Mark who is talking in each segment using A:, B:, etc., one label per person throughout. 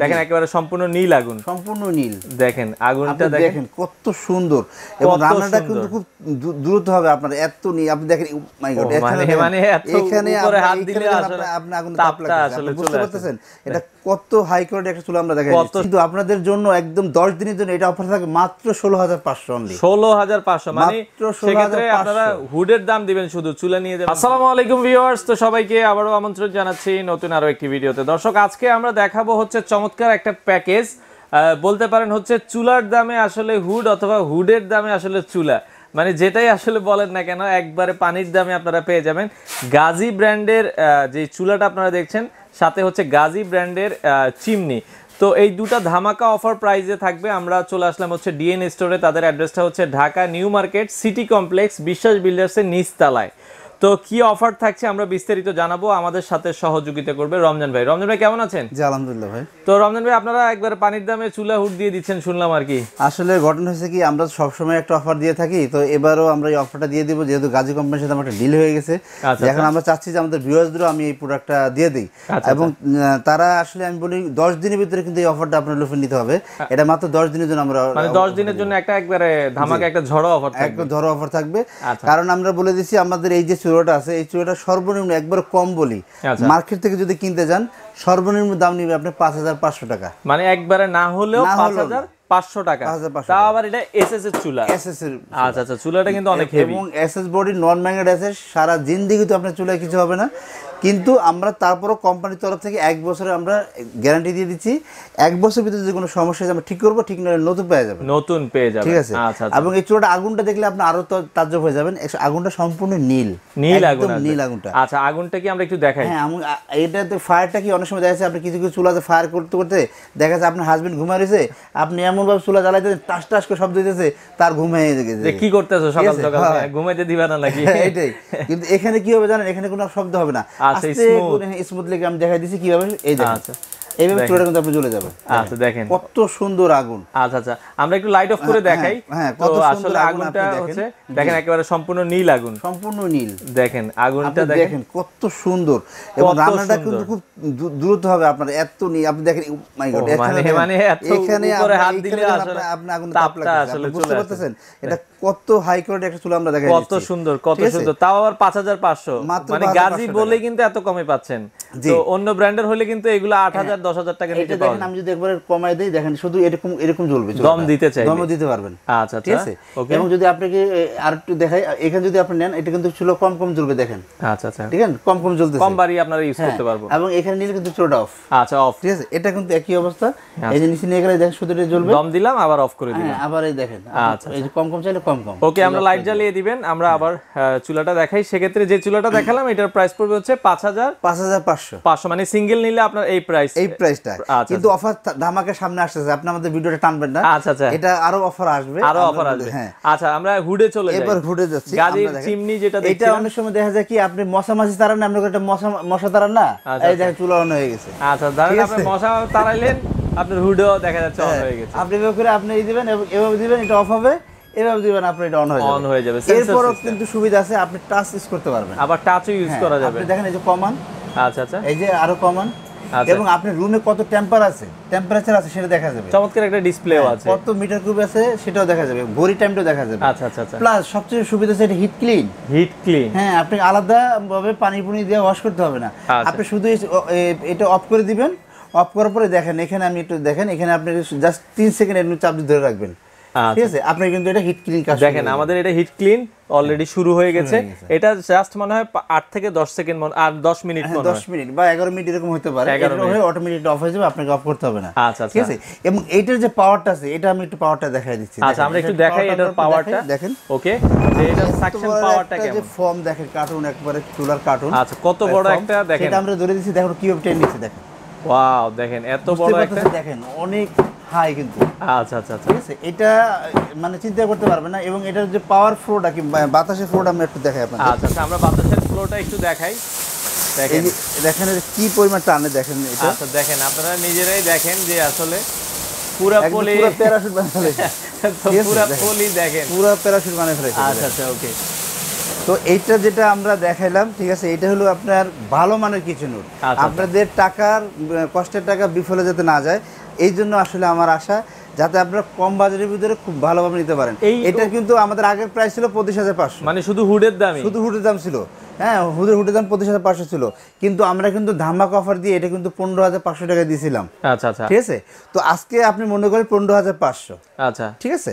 A: দেখেন
B: একেবারে সম্পূর্ণ নীল আগুন সম্পূর্ণ নীল দেখেন আগুনটা দেখেন
A: কত সুন্দর এবং রান্নাটা কিন্তু খুব দ্রুত হবে আপনার এত নীল আপনি দেখেন মাই গড মানে, মানে এখানে উপরে হাত দিলে আসলে আপনি আগুন তাপ আসলে বুঝতে পারতেছেন হ্যাঁ। এটা কত হাই কোয়ালিটি একটা চুলা আমরা দেখাই কিন্তু আপনাদের জন্য একদম 10 দিনের জন্য এটা অফার থাকে মাত্র 16500 অনলি
B: 16500 মানে সেক্ষেত্রে আপনারা হুডের দাম দিবেন শুধু চুলা নিয়ে যাবেন আসসালামু আলাইকুম ভিউয়ার্স তো সবাইকে আবারো আমন্ত্রণ জানাচ্ছি নতুন আরো একটি ভিডিওতে দর্শক আজকে আমরা দেখাবো হচ্ছে চমৎকার একটা প্যাকেজ বলতে পারেন হচ্ছে চুলার দামে আসলে হুড অথবা হুডের দামে আসলে চুলা মানে যেটাই আসলে বলেন না কেন একবারে পানির দামে আপনারা পেয়ে যাবেন গাজী ব্র্যান্ডের যে চুলাটা আপনারা দেখছেন সাথে হচ্ছে গাজী ব্র্যান্ডের চিমনি তো এই দুটা ধামাকা অফার প্রাইজে থাকবে আমরা চলে আসলাম হচ্ছে ডিএন স্টোরে তাদের অ্যাড্রেসটা হচ্ছে Dhaka new market city complex Biswas বিল্ডার্সের নিচতলায় তো কি অফার থাকছে আমরা বিস্তারিত জানাবো আমাদের সাথে সহযোগিতা করবে রমজান ভাই রমজান ভাই কেমন আছেন
A: জি আলহামদুলিল্লাহ ভাই
B: তো রমজান ভাই আপনারা একবার পানির দামে চুলা হুট দিয়ে দিচ্ছেন শুনলাম আর কি
A: আসলে ঘটনা হয়েছে কি আমরা সবসময় একটা অফার দিয়ে থাকি তো এবারও আমরা এই অফারটা দিয়ে দিব যেহেতু গাজী কোম্পানির সাথে আমার ডিল হয়ে গেছে আচ্ছা, আচ্ছা। এখন আমরা চাচ্ছি যে আমাদের ভিউয়ার্সদেরও আমি এই প্রোডাক্টটা দিয়ে দিই আচ্ছা, এবং তারা আসলে আমি বলি দশ দিনের ভিতরে কিন্তু এই অফারটা আপনার লুফে নিতে হবে এটা মাত্র দশ দিনের জন্য আমরা মানে দশ
B: দিনের জন্য একটা একবারে ধামাকা
A: একটা ঝড়ো অফার একটা ঝড়ো অফার থাকবে কারণ আমরা বলে দিচ্ছি আমাদের এই যে চূড়াটা আছে এই চূড়াটা সর্বনিম্ন একবার কম বলি আচ্ছা। মার্কেট থেকে যদি কিনতে যান সর্বনিম্ন দাম নিবে আপনি পাঁচ হাজার পাঁচশো টাকা
B: মানে একবারে না হলেও পাঁচ হাজার পাঁচশো টাকা চুলা এসএস এর আচ্ছা, আচ্ছা কিন্তু অনেক হেভি এবং
A: এসএস বডি নন ম্যাগনেট এস সারা জিন্দিগি তো আপনার চুলায় কিছু হবে না কিন্তু আমরা তারপরও কোম্পানির তরফ থেকে এক বছরে আমরা গ্যারান্টি দিয়ে দিচ্ছি এক বছর ভিতরে যদি কোনো সমস্যা আমরা ঠিক করবো ঠিক না নতুন পেয়ে যাবে
B: নতুন পেয়ে যাবে ঠিক আছে আচ্ছা, আচ্ছা। এবং এই
A: চূড়াটা আগুনটা দেখলে আপনি আরো তাজ্জব হয়ে যাবেন আগুনটা সম্পূর্ণ নীল নীল আগুন নীল আগুনটা
B: আচ্ছা আগুনটা কি আমরা একটু দেখাই হ্যাঁ
A: এটা তো ফায়ারটা কি অনেক সময় দেখা যাচ্ছে আপনি কিছু কিছু চুলাতে ফায়ার করতে করতে দেখা যাচ্ছে আপনার হাজবেন্ড ঘুমা রয়েছে আপনি এমনভাবে চুলা জ্বালাই জ্বালাইতেছেন টাস টাস করে শব্দ দিতেছে তার ঘুম হয়ে গেছে যে কি করতেছো সকাল সকাল হ্যাঁ।
B: ঘুমাইতে দিবে না নাকি এটাই
A: কিন্তু এখানে কি হবে জানেন এখানে কোনো শব্দ হবে না আছে স্মুথ স্মুথ লেগে আমি দেখাই দিছি কিভাবে এই দেখেন আচ্ছা এইভাবে চুলাটা কিন্তু আপনি
B: জ্বলে যাবে আচ্ছা দেখেন কত সুন্দর আগুন আচ্ছা আচ্ছা আমরা একটু লাইট অফ করে হ্যাঁ, দেখাই হ্যাঁ, হ্যাঁ কত আসলে আগুনটা হচ্ছে দেখেন একেবারে সম্পূর্ণ নীল আগুন সম্পূর্ণ নীল দেখেন আগুনটা দেখেন
A: কত সুন্দর এবং রান্নাটা কিন্তু খুব দ্রুত হবে আপনার এত নীল আপনি দেখেন মাই গড এখানে মানে, মানে এখানে উপরে হাত দিলে আসলে আপনি আগুন তাপ আসলে বুঝতে পারতেছেন এটা কত হাই কোয়ালিটি একটা চুলা আমরা দেখাই কত সুন্দর কত সুন্দর তাও আবার 5500 মানে গাজী
B: বলে কিন্তু এত কমে পাচ্ছেন অন্য ব্র্যান্ডের হলে কিন্তু এগুলো 8000 হ্যাঁ। হাজার টাকা নিচে পাওয়া
A: আমি যদি একবার কমাই দেখেন শুধু এরকম এরকম দম দিতে চাই দম দিতে পারবেন আচ্ছা, আচ্ছা। ঠিক আছে এবং যদি আপনাকে আর একটু দেখাই এখানে যদি আপনি নেন এটা কিন্তু ছিল কম কম দেখেন আচ্ছা আচ্ছা ঠিক আছে কম কম কম বাড়ি আপনারা ইউজ হ্যাঁ, করতে পারবো এবং এখানে নিলে কিন্তু চোট অফ আচ্ছা অফ ঠিক আছে এটা কিন্তু একই অবস্থা আচ্ছা। এই জিনিস নিয়ে গেলে দেখেন শুধু এটা জ্বলবে দম দিলাম আবার অফ করে দিলাম হ্যাঁ, আবার এই দেখেন আচ্ছা, আচ্ছা। এই কম কম চাইলে কম কম ওকে আমরা লাইট
B: জ্বালিয়ে দিবেন আমরা আবার চুলাটা দেখাই সেক্ষেত্রে যে চুলাটা দেখালাম এটার প্রাইস পড়বে হচ্ছে হাজার পাঁচশো 500 মানে সিঙ্গেল নিলে আপনার এই প্রাইস এই প্রাইসটা আচ্ছা, আচ্ছা। কিন্তু
A: অফার ধামাকে সামনে আসছে আপনি আমাদের ভিডিওটা টানবেন না আচ্ছা আচ্ছা এটা আরো অফার আসবে আরো অফার আসবে হ্যাঁ।
B: আচ্ছা আমরা হুডে চলে যাই এবার হুডে যাচ্ছি গাড়ির চিমনি যেটা এটা অনেক
A: সময় দেখা যায় কি আপনি মশা মাছি তারান একটা মশা মশা তারান না আচ্ছা, এই দেখেন অন হয়ে
B: গেছে আচ্ছা ধরেন আপনি মশা তারাইলেন আপনার হুডও দেখা যাচ্ছে অন হ্যাঁ। হয়ে গেছে
A: আপনি এভাবে করে আপনি এই দিবেন এভাবে দিবেন এটা অফ হবে এভাবে দিবেন আপনি এটা অন হয়ে যাবে অন হয়ে যাবে এরপরও কিন্তু সুবিধা আছে আপনি টাচ ইউজ করতে পারবেন
B: আবার টাচও ইউজ হ্যাঁ, করা যাবে আপনি দেখেন
A: এই যে কমান আচ্ছা আচ্ছা এই যে আরো কমন আচ্ছা। এবং রুমে কত টেম্পার আছে টেম্পারেচার আছে সেটা দেখা যাবে চমৎকার একটা ডিসপ্লেও হ্যাঁ, আছে কত মিটার কিউব আছে সেটাও দেখা যাবে ঘড়ি টাইমটাও দেখা যাবে আচ্ছা আচ্ছা আচ্ছা প্লাস সবচেয়ে সুবিধা হচ্ছে হিট ক্লিন হিট ক্লিন হ্যাঁ আপনি আলাদা ভাবে পানি পুনি দিয়ে ওয়াশ করতে হবে না আচ্ছা। আপনি শুধু এটা অফ করে দিবেন অফ করার পরে দেখেন এখানে আমি একটু দেখেন এখানে আপনি জাস্ট তিন সেকেন্ড একটু চাপ ধরে রাখবেন আচ্ছা। ঠিক আছে আপনি কিন্তু এটা হিট ক্লিন কাজ দেখেন আমাদের
B: এটা হিট ক্লিন অলরেডি হ্যাঁ, শুরু হয়ে গেছে এটা জাস্ট মনে হয় আট থেকে দশ সেকেন্ড
A: আর দশ মিনিট হ্যাঁ, মনে 10 মিনিট বা এগারো মিনিট এরকম হতে পারে 11 অটোমেটিক অফ হয়ে যাবে আপনাকে অফ করতে হবে না আচ্ছা, আচ্ছা ঠিক আছে এবং এইটার যে পাওয়ারটা আছে এটা আমি একটু পাওয়ারটা দেখাই দিচ্ছি আচ্ছা আমরা একটু দেখাই এটার পাওয়ারটা দেখেন ওকে এটা সাকশন পাওয়ারটা কেমন ফর্ম দেখেন কার্টুন একবারে চুলার কার্টুন আচ্ছা কত বড় একটা দেখেন এটা আমরা ধরে দিচ্ছি দেখুন কিউব 10 নিচে দেখেন ওয়াও দেখেন এত বড় একটা দেখেন অনেক হাই কিন্তু আচ্ছা, আচ্ছা আচ্ছা ঠিক আছে এটা মানে চিন্তা করতে পারবে না এবং এটার যে পাওয়ার ফ্লোটা কি বাতাসের ফ্লোটা আমরা একটু দেখাই আপনাদের আচ্ছা আচ্ছা আমরা
B: বাতাসের ফ্লোটা একটু দেখাই
A: দেখেন দেখেন কি পরিমাণ টানে দেখেন এটা আচ্ছা
B: দেখেন আপনারা নিজেরাই দেখেন
A: যে আসলে পুরা পলি পুরো প্যারাশুট বানালে পুরো পলি দেখেন পুরো প্যারাশুট বানিয়ে ফেলেছে আচ্ছা আচ্ছা ওকে তো এইটা যেটা আমরা দেখাইলাম ঠিক আছে এটা হলো আপনার ভালো মানের কিছু নোট আচ্ছা, আচ্ছা। আপনাদের টাকার কষ্টের টাকা বিফলে যেতে না যায় এই জন্য আসলে আমার আশা যাতে আপনারা কম বাজারের ভিতরে খুব ভালোভাবে নিতে পারেন এটা কিন্তু আমাদের আগের প্রাইস ছিল পঁচিশ হাজার পাঁচশো মানে শুধু হুডের দাম শুধু হুডের দাম ছিল হ্যাঁ হুদের হুটের দাম পঁচিশ হাজার পাঁচশো ছিল কিন্তু আমরা কিন্তু ধামাক অফার দিয়ে এটা কিন্তু পনেরো হাজার পাঁচশো টাকা দিয়েছিলাম
B: আচ্ছা আচ্ছা ঠিক আছে
A: তো আজকে আপনি মনে করেন পনেরো হাজার পাঁচশো আচ্ছা ঠিক আছে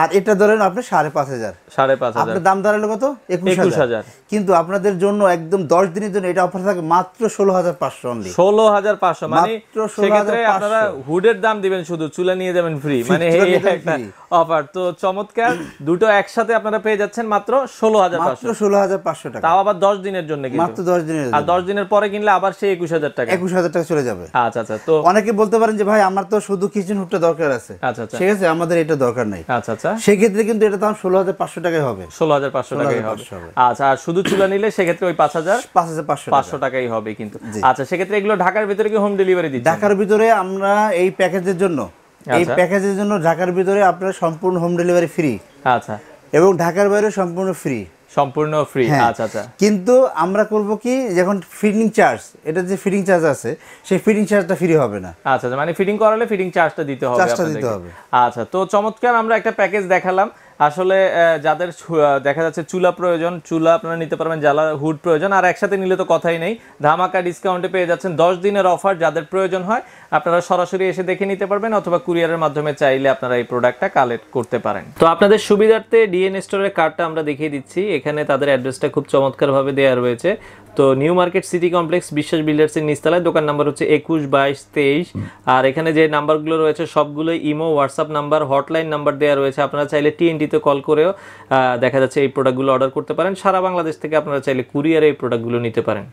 A: আর এটা ধরেন আপনি সাড়ে পাঁচ হাজার
B: সাড়ে পাঁচ হাজার আপনার
A: দাম দাঁড়ালো কত একুশ হাজার কিন্তু আপনাদের জন্য একদম দশ দিনের জন্য এটা অফার থাকে মাত্র ষোলো হাজার পাঁচশো ষোলো
B: হাজার পাঁচশো মানে আপনারা হুডের দাম দিবেন শুধু চুলে নিয়ে যাবেন ফ্রি মানে অফার তো চমৎকার দুটো একসাথে আপনারা পেয়ে যাচ্ছেন মাত্র ষোলো হাজার পাঁচশো
A: ষোলো হাজার পাঁচশো টাকা তাও
B: আবার দশ দিনের জন্য মাত্র দশ দিনের আর দশ দিনের পরে কিনলে আবার সেই একুশ হাজার টাকা একুশ
A: হাজার টাকা চলে যাবে আচ্ছা আচ্ছা তো অনেকে বলতে পারেন যে ভাই আমার তো শুধু কিচেন হুডটা দরকার আছে আচ্ছা, আচ্ছা ঠিক আছে আমাদের এটা দরকার নাই আচ্ছা আচ্ছা। সেক্ষেত্রে কিন্তু এটা দাম ষোলো হাজার পাঁচশো টাকাই হবে
B: ষোলো হাজার পাঁচশো টাকাই হবে আচ্ছা আর শুধু চুলা নিলে সেক্ষেত্রে ওই পাঁচ হাজার পাঁচ হাজার পাঁচশো পাঁচশো টাকাই হবে কিন্তু আচ্ছা সেক্ষেত্রে এগুলো ঢাকার ভিতরে কি হোম ডেলিভারি দিচ্ছি ঢাকার
A: ভিতরে আমরা এই প্যাকেজের জন্য এই আচ্ছা। প্যাকেজের জন্য ঢাকার ভিতরে আপনার সম্পূর্ণ হোম ডেলিভারি ফ্রি আচ্ছা এবং ঢাকার বাইরে সম্পূর্ণ ফ্রি
B: সম্পূর্ণ ফ্রি হ্যাঁ। আচ্ছা আচ্ছা
A: কিন্তু আমরা করব কি যখন ফিডিং চার্জ এটা যে ফিডিং চার্জ আছে সেই ফিডিং চার্জটা ফ্রি হবে না
B: আচ্ছা, আচ্ছা মানে ফিডিং করালে ফিডিং চার্জটা দিতে হবে চার্জটা দিতে হবে আচ্ছা তো চমৎকার আমরা একটা প্যাকেজ দেখালাম আসলে যাদের দেখা যাচ্ছে চুলা প্রয়োজন চুলা আপনারা নিতে পারবেন জ্বালা হুড প্রয়োজন আর একসাথে নিলে তো কথাই নেই ধামাকা ডিসকাউন্টে পেয়ে যাচ্ছেন দশ দিনের অফার যাদের প্রয়োজন হয় আপনারা সরাসরি এসে দেখে নিতে পারবেন অথবা কুরিয়ারের মাধ্যমে চাইলে আপনারা এই প্রোডাক্টটা কালেক্ট করতে পারেন তো আপনাদের সুবিধার্থে ডিএন স্টোরের কার্ডটা আমরা দেখিয়ে দিচ্ছি এখানে তাদের অ্যাড্রেসটা খুব চমৎকারভাবে দেওয়া রয়েছে তো new market city complex Biswas বিল্ডার্সের নিস্তালায় দোকান নাম্বার হচ্ছে একুশ বাইশ তেইশ আর এখানে যে নাম্বারগুলো রয়েছে সবগুলো imo WhatsApp number hotline number দেওয়া রয়েছে আপনারা চাইলে টিএনটি ফ্রিতে কল করেও দেখা যাচ্ছে এই প্রোডাক্টগুলো অর্ডার করতে পারেন সারা বাংলাদেশ থেকে আপনারা চাইলে কুরিয়ারে এই প্রোডাক্টগুলো নিতে পারেন